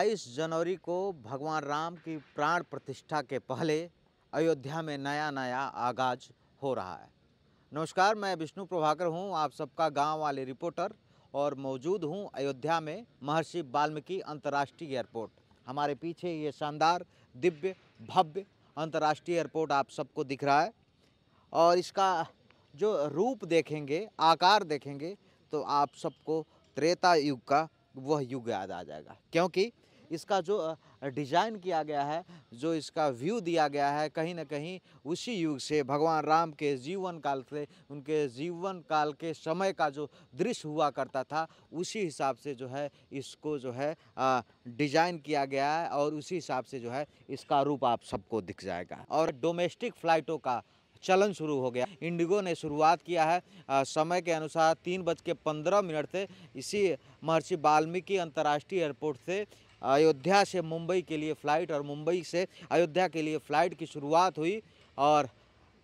22 जनवरी को भगवान राम की प्राण प्रतिष्ठा के पहले अयोध्या में नया नया आगाज हो रहा है नमस्कार मैं विष्णु प्रभाकर हूं आप सबका गांव वाले रिपोर्टर और मौजूद हूं अयोध्या में महर्षि वाल्मीकि अंतर्राष्ट्रीय एयरपोर्ट हमारे पीछे ये शानदार दिव्य भव्य अंतर्राष्ट्रीय एयरपोर्ट आप सबको दिख रहा है और इसका जो रूप देखेंगे आकार देखेंगे तो आप सबको त्रेता युग का वह युग याद आ जाएगा क्योंकि इसका जो डिज़ाइन किया गया है जो इसका व्यू दिया गया है कहीं ना कहीं उसी युग से भगवान राम के जीवन काल से उनके जीवन काल के समय का जो दृश्य हुआ करता था उसी हिसाब से जो है इसको जो है डिज़ाइन किया गया है और उसी हिसाब से जो है इसका रूप आप सबको दिख जाएगा और डोमेस्टिक फ़्लाइटों का चलन शुरू हो गया इंडिगो ने शुरुआत किया है आ, समय के अनुसार तीन बज के पंद्रह मिनट से इसी महर्षि वाल्मीकि अंतर्राष्ट्रीय एयरपोर्ट से अयोध्या से मुंबई के लिए फ़्लाइट और मुंबई से अयोध्या के लिए फ़्लाइट की शुरुआत हुई और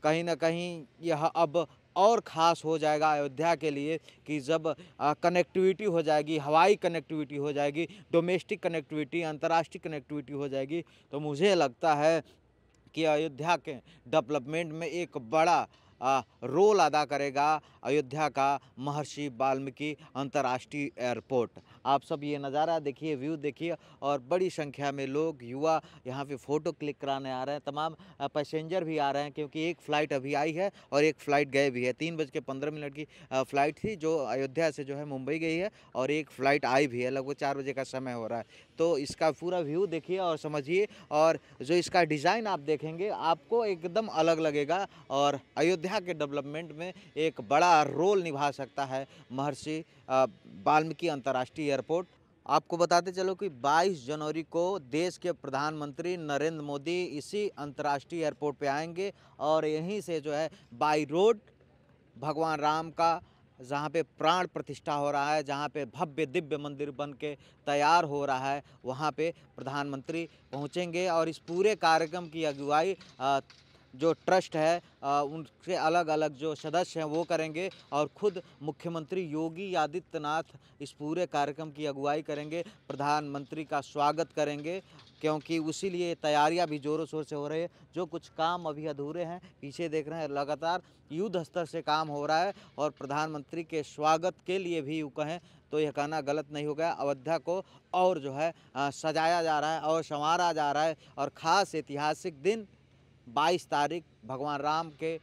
कहीं ना कहीं यह अब और ख़ास हो जाएगा अयोध्या के लिए कि जब कनेक्टिविटी हो जाएगी हवाई कनेक्टिविटी हो जाएगी डोमेस्टिक कनेक्टिविटी अंतर्राष्ट्रीय कनेक्टिविटी हो जाएगी तो मुझे लगता है कि अयोध्या के डेवलपमेंट में एक बड़ा रोल अदा करेगा अयोध्या का महर्षि वाल्मीकि अंतर्राष्ट्रीय एयरपोर्ट आप सब ये नज़ारा देखिए व्यू देखिए और बड़ी संख्या में लोग युवा यहाँ पे फ़ोटो क्लिक कराने आ रहे हैं तमाम पैसेंजर भी आ रहे हैं क्योंकि एक फ़्लाइट अभी आई है और एक फ़्लाइट गए भी है तीन बज के पंद्रह मिनट की फ़्लाइट थी जो अयोध्या से जो है मुंबई गई है और एक फ़्लाइट आई भी है लगभग चार बजे का समय हो रहा है तो इसका पूरा व्यू देखिए और समझिए और जो इसका डिज़ाइन आप देखेंगे आपको एकदम अलग लगेगा और अयोध्या अयोध्या के डेवलपमेंट में एक बड़ा रोल निभा सकता है महर्षि वाल्मीकि अंतर्राष्ट्रीय एयरपोर्ट आपको बताते चलो कि 22 जनवरी को देश के प्रधानमंत्री नरेंद्र मोदी इसी अंतर्राष्ट्रीय एयरपोर्ट पे आएंगे और यहीं से जो है बाई रोड भगवान राम का जहाँ पे प्राण प्रतिष्ठा हो रहा है जहाँ पे भव्य दिव्य मंदिर बन के तैयार हो रहा है वहाँ पे प्रधानमंत्री पहुँचेंगे और इस पूरे कार्यक्रम की अगुवाई जो ट्रस्ट है उनके अलग अलग जो सदस्य हैं वो करेंगे और खुद मुख्यमंत्री योगी आदित्यनाथ इस पूरे कार्यक्रम की अगुवाई करेंगे प्रधानमंत्री का स्वागत करेंगे क्योंकि उसी लिए तैयारियां भी ज़ोरों शोर से हो रही है जो कुछ काम अभी अधूरे हैं पीछे देख रहे हैं लगातार युद्ध स्तर से काम हो रहा है और प्रधानमंत्री के स्वागत के लिए भी यू कहें तो यह कहना गलत नहीं होगा अयोध्या को और जो है आ, सजाया जा रहा है और संवारा जा रहा है और ख़ास ऐतिहासिक दिन 22 तारीख भगवान राम के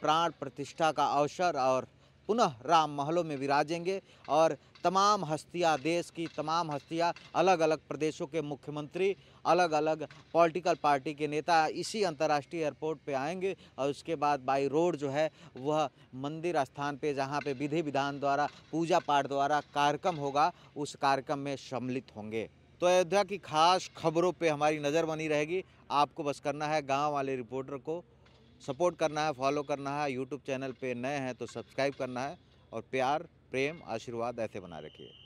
प्राण प्रतिष्ठा का अवसर और पुनः राम महलों में विराजेंगे और तमाम हस्तियां देश की तमाम हस्तियां अलग अलग प्रदेशों के मुख्यमंत्री अलग अलग पॉलिटिकल पार्टी के नेता इसी अंतर्राष्ट्रीय एयरपोर्ट पे आएंगे और उसके बाद बाई रोड जो है वह मंदिर स्थान पे जहाँ पे विधि विधान द्वारा पूजा पाठ द्वारा कार्यक्रम होगा उस कार्यक्रम में सम्मिलित होंगे तो अयोध्या की खास खबरों पे हमारी नज़र बनी रहेगी आपको बस करना है गांव वाले रिपोर्टर को सपोर्ट करना है फॉलो करना है यूट्यूब चैनल पे नए हैं तो सब्सक्राइब करना है और प्यार प्रेम आशीर्वाद ऐसे बना रखिए